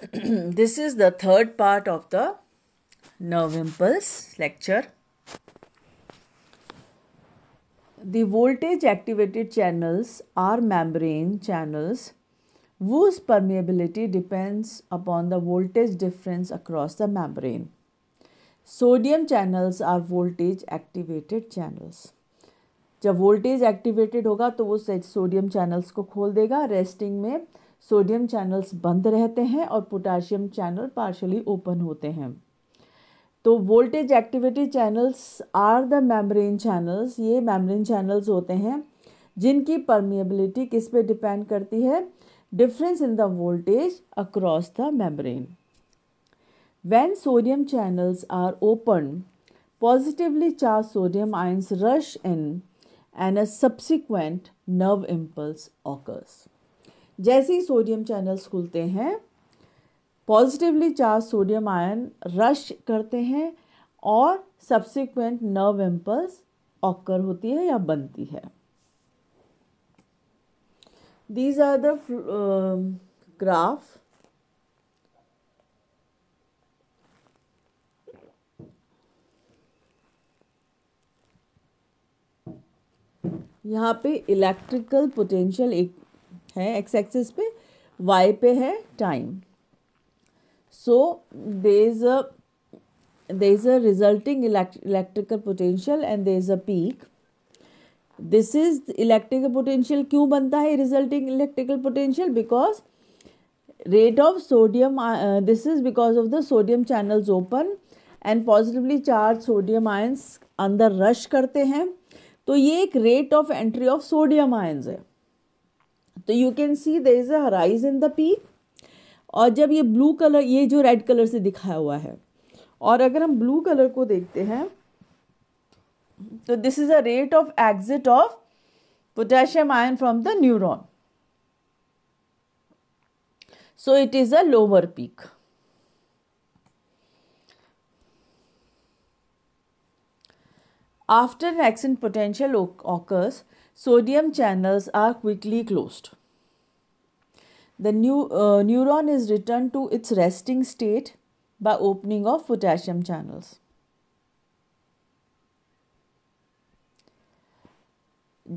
this is the third part of the nerve impulse lecture. The voltage activated channels are membrane channels whose permeability depends upon the voltage difference across the membrane. sodium channels are voltage activated channels जब voltage activated होगा तो वो sodium channels को खोल देगा resting में sodium channels बंद रहते हैं और पोटाशियम चैनल पार्शली ओपन होते हैं तो voltage activity channels are the membrane channels ये मेम्ब्रेन चैनल्स होते हैं जिनकी परमिएबिलिटी किस पे डिपेंड करती है difference in the voltage across the membrane when sodium channels are open positively charged sodium ions rush in and a subsequent nerve impulse occurs जैसे ही सोडियम चैनल्स खुलते हैं positively charge sodium ion rush करते हैं और subsequent nerve एम्पल्स occur होती है या बनती है दीज आर the um, यहाँ पे इलेक्ट्रिकल पोटेंशियल एक है एक्स एक्सिस पे वाई पे है time so there is a there is a resulting electrical potential and there is a peak this is electrical potential क्यों बनता है resulting electrical potential because rate of sodium this is because of the sodium channel open and positively charge sodium ions अंदर rush करते हैं तो ये एक rate of entry of sodium ions है तो you can see there is a in the peak और जब ये ब्लू कलर ये जो रेड कलर से दिखाया हुआ है और अगर हम ब्लू कलर को देखते हैं तो this is a rate of exit of potassium ion from the neuron so it is a lower peak after an potential potential occurs sodium channels are quickly closed The new, uh, neuron is returned to its resting state by opening of potassium channels.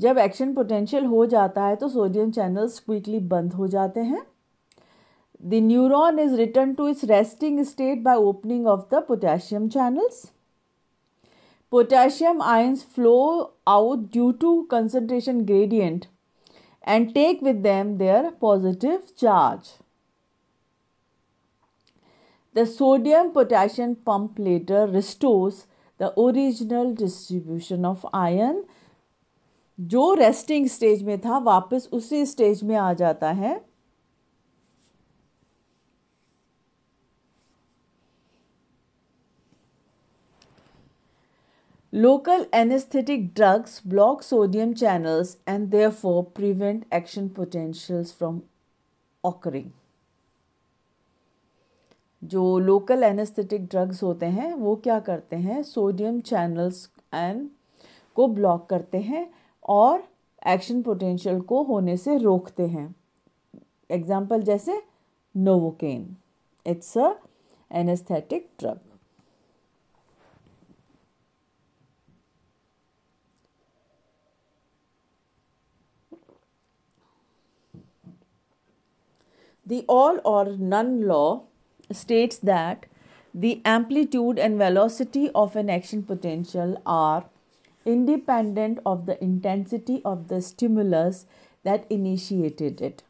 जब action potential हो जाता है तो sodium the neuron is returned to its resting state by opening of the potassium channels. Potassium ions flow out due to concentration gradient and take with them their positive charge. The sodium potassium pump later restores the original distribution of iron जो resting stage में था वापस उसी stage में आ जाता है Local anesthetic drugs block sodium channels and therefore prevent action potentials from occurring. जो local anaesthetic drugs होते हैं वो क्या करते हैं सोडियम चैनल्स एंड को ब्लॉक करते हैं और एक्शन पोटेंशियल को होने से रोकते हैं एग्जाम्पल जैसे Novocaine it's a anaesthetic drug The all or none law states that the amplitude and velocity of an action potential are independent of the intensity of the stimulus that initiated it.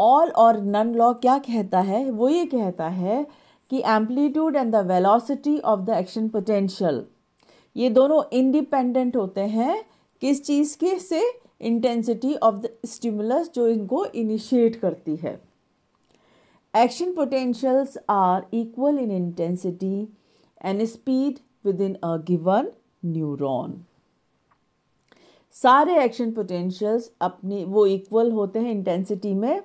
All or none law क्या कहता है वो ये कहता है कि amplitude and the velocity of the action potential ये दोनों इंडिपेंडेंट होते हैं किस चीज़ के से इंटेंसिटी ऑफ द स्टिमुलस जो इनको इनिशिएट करती है action potentials are equal in intensity and speed within a given neuron सारे एक्शन पोटेंशियल्स अपने वो इक्वल होते हैं इंटेंसिटी में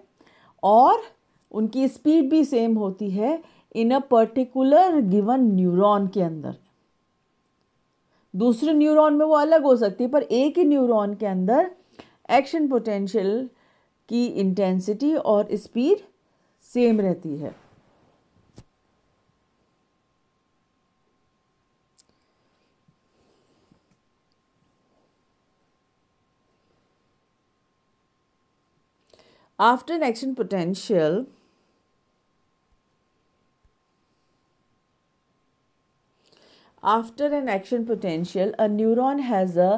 और उनकी स्पीड भी सेम होती है in a particular given neuron के अंदर दूसरे न्यूरॉन में वो अलग हो सकती है पर एक ही न्यूरॉन के अंदर एक्शन पोटेंशियल की इंटेंसिटी और स्पीड सेम रहती है after an action potential after an action potential a neuron has a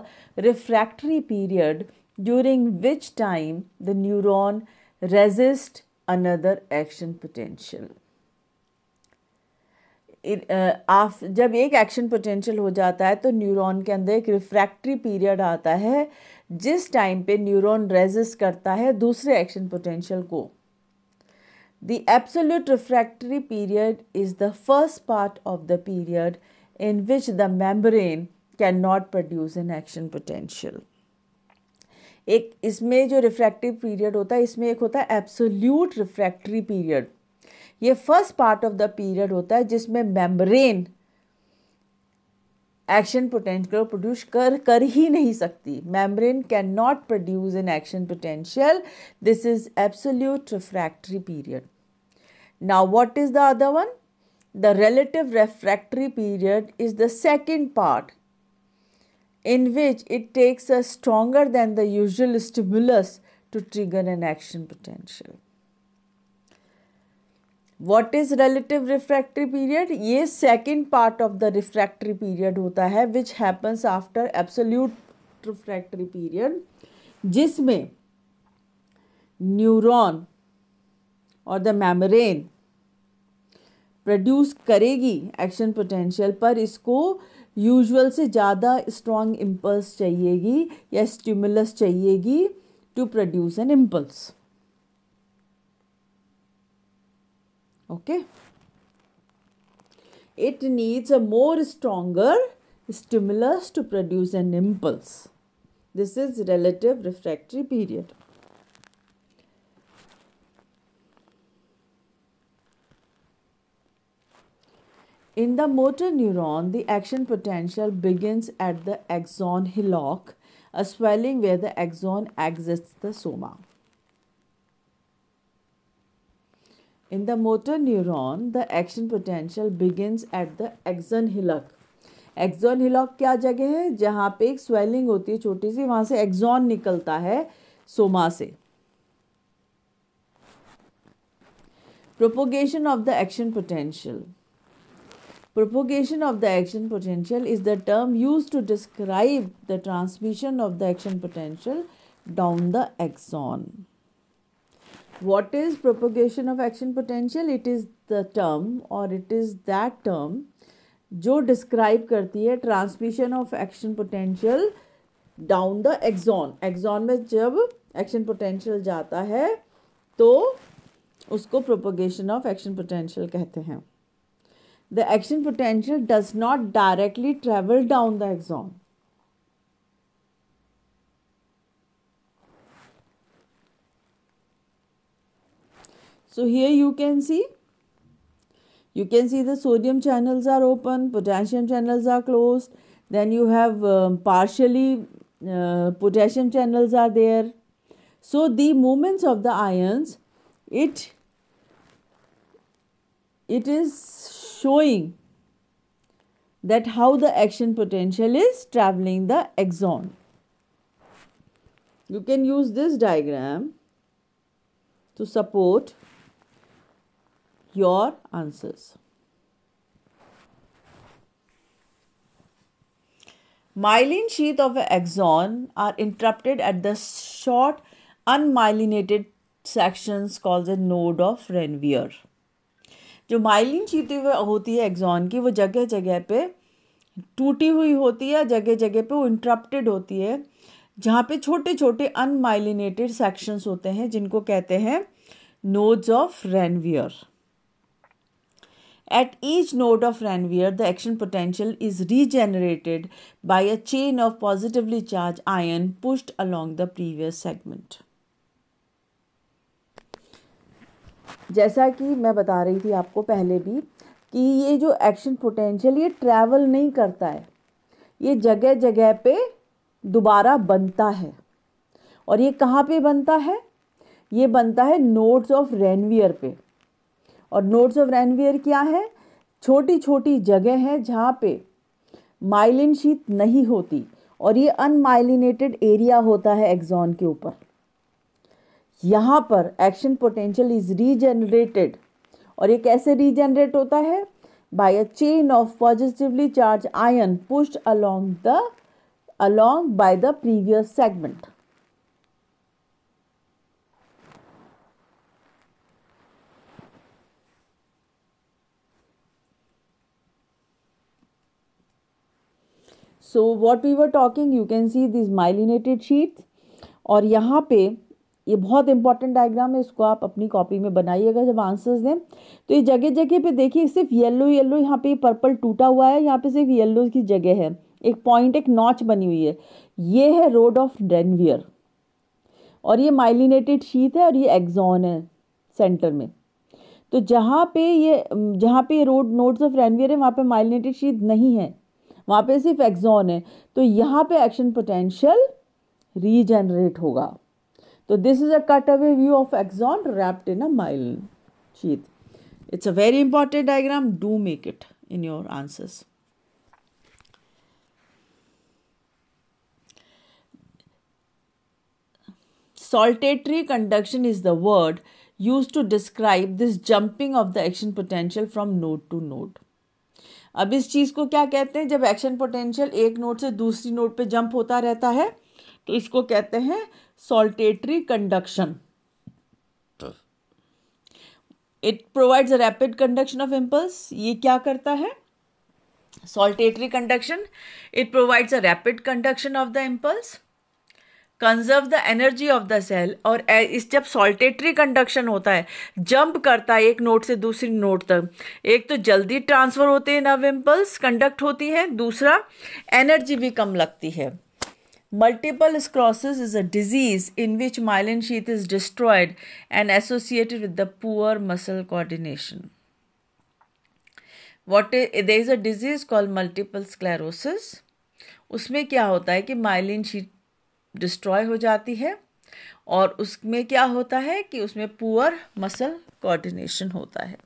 refractory period during which time the neuron resist another action potential. आफ जब एक एक्शन पोटेंशियल हो जाता है तो न्यूरॉन के अंदर एक रिफ्रैक्टरी पीरियड आता है जिस टाइम पे न्यूरॉन रेजिस्ट करता है दूसरे एक्शन पोटेंशियल को the absolute refractory period is the first part of the period in which the membrane can not produce an action potential एक इसमें जो रिफ्रैक्टिव पीरियड होता है इसमें एक होता है एब्सोल्यूट रिफ्रैक्टरी पीरियड ये first part of the period होता है जिसमें मेम्ब्रेन एक्शन पोटेंशियल प्रोड्यूस कर कर ही नहीं सकती membrane can not produce an action potential this is absolute refractory period now what is the other one the relative refractory period is the second part in which it takes a stronger than the usual stimulus to trigger an action potential. What is relative refractory period? ये second part of the refractory period होता है which happens after absolute refractory period जिसमें neuron or the membrane produce करेगी action potential, पर इसको usual से ज़्यादा strong impulse चाहिएगी या स्टिमुलस चाहिएगी to produce an impulse okay it needs a more stronger stimulus to produce an impulse this is relative refractory period In the motor neuron, the action potential begins at the axon hillock, a swelling where the axon exits the soma. In the motor neuron, the action potential begins at the axon hillock. Axon hillock क्या जगह है जहाँ पे एक swelling होती है छोटी सी वहाँ से एक्जॉन निकलता है सोमा से propagation of the action potential Propagation of the action potential is the term used to describe the transmission of the action potential down the axon. What is propagation of action potential? It is the term or it is that term जो describe करती है transmission of action potential down the axon axon में जब action potential जाता है तो उसको propagation of action potential कहते हैं the action potential does not directly travel down the axon. So here you can see, you can see the sodium channels are open, potassium channels are closed, then you have um, partially uh, potassium channels are there. So the movements of the ions, it it is showing that how the action potential is traveling the axon. You can use this diagram to support your answers. Myelin sheath of an axon are interrupted at the short unmyelinated sections called the node of Renvier. जो myelin छीटी हुई होती है Exxon की वो जगह जगह पे टूटी हुई होती है जगह जगह पे वो इंटरप्टेड होती है जहाँ पे छोटे छोटे अनमाइलिनेटेड सेक्शंस होते हैं जिनको कहते हैं nodes of Ranvier at each node of Ranvier the action potential is regenerated by a chain of positively charge ion pushed along the previous segment जैसा कि मैं बता रही थी आपको पहले भी कि ये जो एक्शन पोटेंशियल ये ट्रैवल नहीं करता है ये जगह जगह पे दोबारा बनता है और ये कहाँ पे बनता है ये बनता है नोट्स ऑफ रेनवियर पे और नोट्स ऑफ रेनवियर क्या है छोटी छोटी जगह है जहाँ पे माइलिन शीत नहीं होती और ये अनमाइलिनेटेड एरिया होता है एग्जॉन के ऊपर यहाँ पर एक्शन पोटेंशियल इज रीजनरेटेड और ये कैसे रीजनरेट होता है by a chain of positively charge ion pushed along the along by the previous segment so what we were talking you can see this myelinated sheath और यहाँ पे ये बहुत इंपॉर्टेंट डायग्राम है इसको आप अपनी कॉपी में बनाइएगा जब आंसर्स दें तो ये जगह जगह पे देखिए सिर्फ येलो येलो यहाँ पे पर्पल टूटा हुआ है यहाँ पे सिर्फ येलो की जगह है एक पॉइंट एक नॉच बनी हुई है ये है रोड ऑफ डेनवियर और ये माइलिनेटेड शीत है और ये एग्जॉन है सेंटर में तो जहाँ पे ये जहाँ पे रोड नोट्स ऑफ रेनवियर है वहाँ पे माइलिनेटेड शीत नहीं है वहाँ पे सिर्फ एग्जॉन है तो यहाँ पे एक्शन पोटेंशियल रीजनरेट होगा So this is a cutaway view of axon wrapped in a myelin sheath. It's a very important diagram. Do make it in your answers. Saltatory conduction is the word used to describe this jumping of the action potential from node to node. अब इस चीज़ को क्या कहते हैं जब action potential एक node से दूसरी नोड पे जंप होता रहता है तो इसको कहते हैं saltatory conduction it provides rapid conduction of impulse ये क्या करता है saltatory conduction it provides a rapid conduction of the impulse conserve the energy of the cell और इस जब सॉल्टेटरी कंडक्शन होता है जंप करता है एक नोट से दूसरी नोट तक एक तो जल्दी ट्रांसफ़र होते हैं नव इम्पल्स कंडक्ट होती है दूसरा एनर्जी भी कम लगती है Multiple sclerosis is a disease in which myelin sheath is destroyed and associated with the poor muscle coordination. What is, there is a disease called multiple sclerosis. उसमें क्या होता है कि माइलिन शीट डिस्ट्रॉय हो जाती है और उसमें क्या होता है कि उसमें पुअर मसल कोऑर्डिनेशन होता है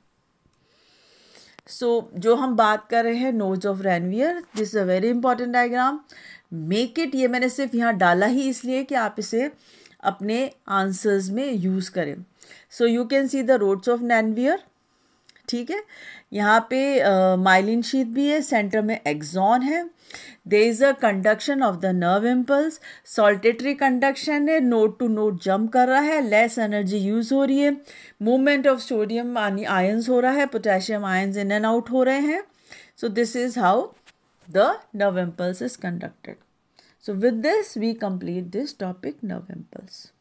सो so, जो हम बात कर रहे हैं nodes of Ranvier this a very important diagram make it ये मैंने सिर्फ यहाँ डाला ही इसलिए कि आप इसे अपने आंसर्स में यूज़ करें so you can see the nodes of Ranvier ठीक है यहाँ पे माइलिन शीत भी है सेंटर में एग्जॉन है there is a conduction of the nerve impulse saltatory conduction है नोट टू नोट जंप कर रहा है लेस एनर्जी यूज हो रही है मूवमेंट ऑफ सोडियम आयन्स हो रहा है potassium ions in and out हो रहे हैं so this is how the nerve impulse is conducted. So with this we complete this topic nerve impulse.